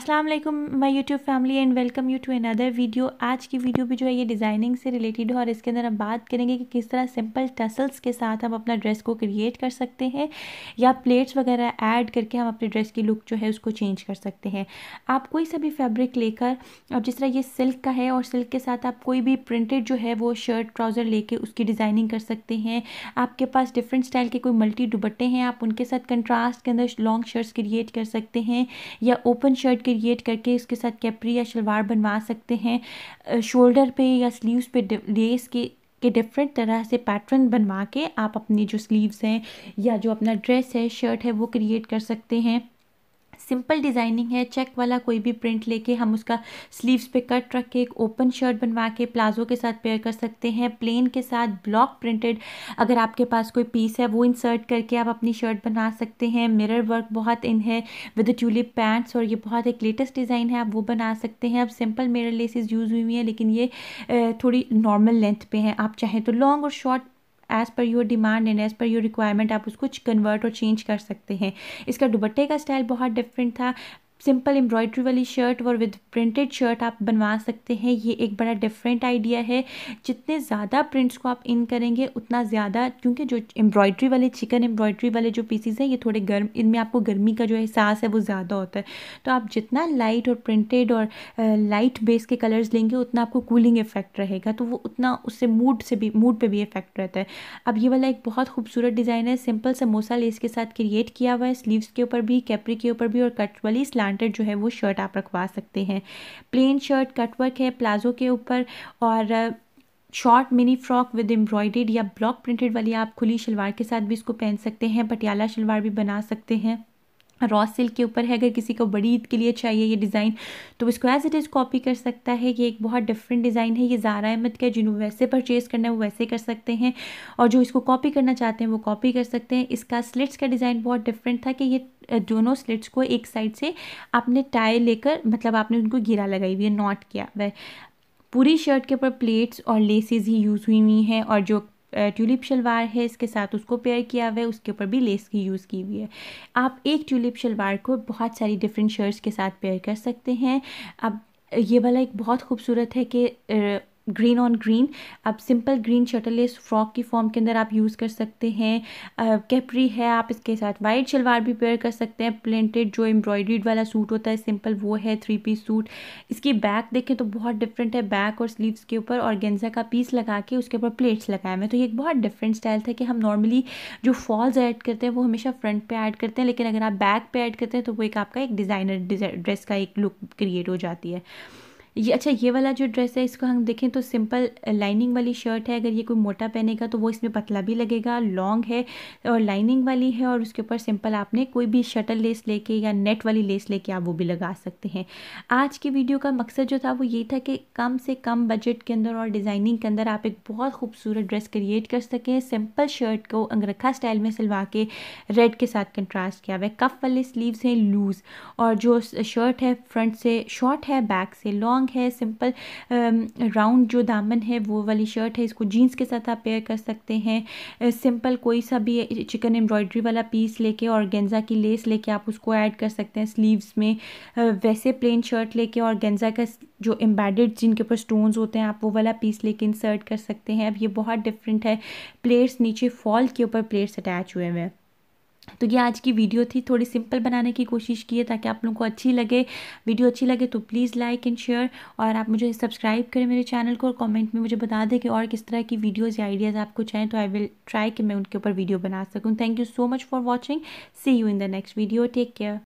अस्सलाम वालेकुम my YouTube family and welcome you to another video आज की वीडियो भी जो है ये डिज़ाइनिंग से रिलेटेड है और इसके अंदर हम बात करेंगे कि किस तरह सिंपल टसल्स के साथ हम अपना ड्रेस को क्रिएट कर सकते हैं या प्लेट्स वगैरह ऐड करके हम अपने ड्रेस की लुक जो है उसको चेंज कर सकते हैं आप कोई सा भी फैब्रिक लेकर अब जिस तरह ये सिल्क का है और सिल्क के साथ आप कोई भी प्रिंटेड जो है वो शर्ट ट्राउज़र लेके उसकी डिज़ाइनिंग कर सकते हैं आपके पास डिफरेंट स्टाइल के कोई मल्टी दुबट्टे हैं आप उनके साथ कंट्रास्ट के अंदर लॉन्ग शर्ट्स क्रिएट कर सकते हैं या ओपन शर्ट क्रिएट करके इसके साथ कैपरी या शलवार बनवा सकते हैं शोल्डर पे या स्लीव्स पे लेस के के डिफरेंट तरह से पैटर्न बनवा के आप अपनी जो स्लीव्स हैं या जो अपना ड्रेस है शर्ट है वो क्रिएट कर सकते हैं सिंपल डिज़ाइनिंग है चेक वाला कोई भी प्रिंट लेके हम उसका स्लीव्स पे कट रख के एक ओपन शर्ट बनवा के प्लाजो के साथ पेयर कर सकते हैं प्लेन के साथ ब्लॉक प्रिंटेड अगर आपके पास कोई पीस है वो इंसर्ट करके आप अपनी शर्ट बना सकते हैं मिरर वर्क बहुत इन है विद ट्यूलिप पैंट्स और ये बहुत एक लेटेस्ट डिज़ाइन है आप वो बना सकते हैं अब सिंपल मिरर लेसेज यूज़ हुई हुई हैं लेकिन ये थोड़ी नॉर्मल लेंथ पे हैं आप चाहें तो लॉन्ग और short as per your demand and as per your requirement आप उसको कन्वर्ट और चेंज कर सकते हैं इसका दुबट्टे का स्टाइल बहुत डिफरेंट था सिंपल एम्ब्रॉयड्री वाली शर्ट और विद प्रिंटेड शर्ट आप बनवा सकते हैं ये एक बड़ा डिफरेंट आइडिया है जितने ज़्यादा प्रिंट्स को आप इन करेंगे उतना ज़्यादा क्योंकि जो एम्ब्रॉयड्री वाले चिकन एम्ब्रॉयड्री वाले जो पीसीज हैं ये थोड़े गर्म इनमें आपको गर्मी का जो एहसास है वो ज़्यादा होता है तो आप जितना लाइट और प्रिंटेड और लाइट बेस के कलर्स लेंगे उतना आपको कूलिंग इफेक्ट रहेगा तो वो उतना उससे मूड से भी मूड पर भी इफेक्ट रहता है अब ये वाला एक बहुत खूबसूरत डिज़ाइन है सिंपल समोसा लेस के साथ क्रिएट किया हुआ है स्लीवस के ऊपर भी कैपरी के ऊपर भी और कट वाली स्लान प्लांटेड जो है वो शर्ट आप रखवा सकते हैं प्लेन शर्ट कटवर्क है प्लाजो के ऊपर और short mini frock with embroidered या ब्लॉक प्रिंटेड वाली आप खुली शलवार के साथ भी इसको पहन सकते हैं पटियाला शलवार भी बना सकते हैं रॉ सिल्क के ऊपर है अगर किसी को बड़ी ईद के लिए चाहिए ये डिज़ाइन तो इसको एज इट इज़ कॉपी कर सकता है ये एक बहुत डिफरेंट डिज़ाइन है ये ज़ारा अहमद का जिन्हों वैसे परचेज़ करना है वो वैसे कर सकते हैं और जो इसको कॉपी करना चाहते हैं वो कॉपी कर सकते हैं इसका स्लिट्स का डिज़ाइन बहुत डिफरेंट था कि ये दोनों स्लिट्स को एक साइड से आपने टाई लेकर मतलब आपने उनको घिरा लगाई हुई है नॉट किया वह पूरी शर्ट के ऊपर प्लेट्स और लेसेज ही यूज़ हुई हुई हैं और जो ट्यूलिप शलवार है इसके साथ उसको पेयर किया हुआ है उसके ऊपर भी लेस की यूज़ की हुई है आप एक ट्यूलिप शलवार को बहुत सारी डिफरेंट शर्ट्स के साथ पेयर कर सकते हैं अब ये वाला एक बहुत खूबसूरत है कि ग्रीन ऑन ग्रीन आप सिंपल ग्रीन शटरलेस फ्रॉक की फॉर्म के अंदर आप यूज़ कर सकते हैं कैपरी है आप इसके साथ वाइट शलवार भी पेयर कर सकते हैं प्लेंटेड जो एम्ब्रॉयड्रीड वाला सूट होता है सिंपल वो है थ्री पीस सूट इसकी बैक देखें तो बहुत डिफरेंट है बैक और स्लीव्स के ऊपर और गेंजा का पीस लगा के उसके ऊपर प्लेट्स लगाए हुए तो ये एक बहुत डिफरेंट स्टाइल था कि हम नॉर्मली जो फॉल्स ऐड करते हैं वो हमेशा फ्रंट पर ऐड करते हैं लेकिन अगर आप बैक पर ऐड करते हैं तो वो एक आपका एक डिज़ाइनर ड्रेस का एक लुक क्रिएट हो जाती है ये अच्छा ये वाला जो ड्रेस है इसको हम देखें तो सिंपल लाइनिंग वाली शर्ट है अगर ये कोई मोटा पहनेगा तो वो इसमें पतला भी लगेगा लॉन्ग है और लाइनिंग वाली है और उसके ऊपर सिंपल आपने कोई भी शटल लेस लेके या नेट वाली लेस लेके आप वो भी लगा सकते हैं आज की वीडियो का मकसद जो था वो ये था कि कम से कम बजट के अंदर और डिज़ाइनिंग के अंदर आप एक बहुत खूबसूरत ड्रेस क्रिएट कर सकें सिंपल शर्ट को अंगरखा स्टाइल में सिलवा के रेड के साथ कंट्रास्ट किया हुआ है कफ वाले स्लीव्स हैं लूज़ और जो शर्ट है फ्रंट से शॉर्ट है बैक से लॉन्ग है सिंपल राउंड um, जो दामन है वो वाली शर्ट है इसको जीन्स के साथ आप पेयर कर सकते हैं सिंपल uh, कोई सा भी चिकन uh, एम्ब्रॉयडरी वाला पीस लेके और गेंजा की लेस लेके आप उसको ऐड कर सकते हैं स्लीव्स में uh, वैसे प्लेन शर्ट लेके और गेंजा का जो एम्बेडेड जिनके ऊपर स्टोन्स होते हैं आप वो वाला पीस लेके इंसर्ट कर सकते हैं अब ये बहुत डिफरेंट है प्लेयर्स नीचे फॉल के ऊपर प्लेयर्स अटैच हुए हुए हैं तो ये आज की वीडियो थी थोड़ी सिंपल बनाने की कोशिश की है ताकि आप लोगों को अच्छी लगे वीडियो अच्छी लगे तो प्लीज़ लाइक एंड शेयर और आप मुझे सब्सक्राइब करें मेरे चैनल को और कमेंट में मुझे बता दें कि और किस तरह की वीडियोज़ या आइडियाज़ आपको चाहें तो आई विल ट्राई कि मैं उनके ऊपर वीडियो बना सकूँ thank you so much for watching see you in the next video take care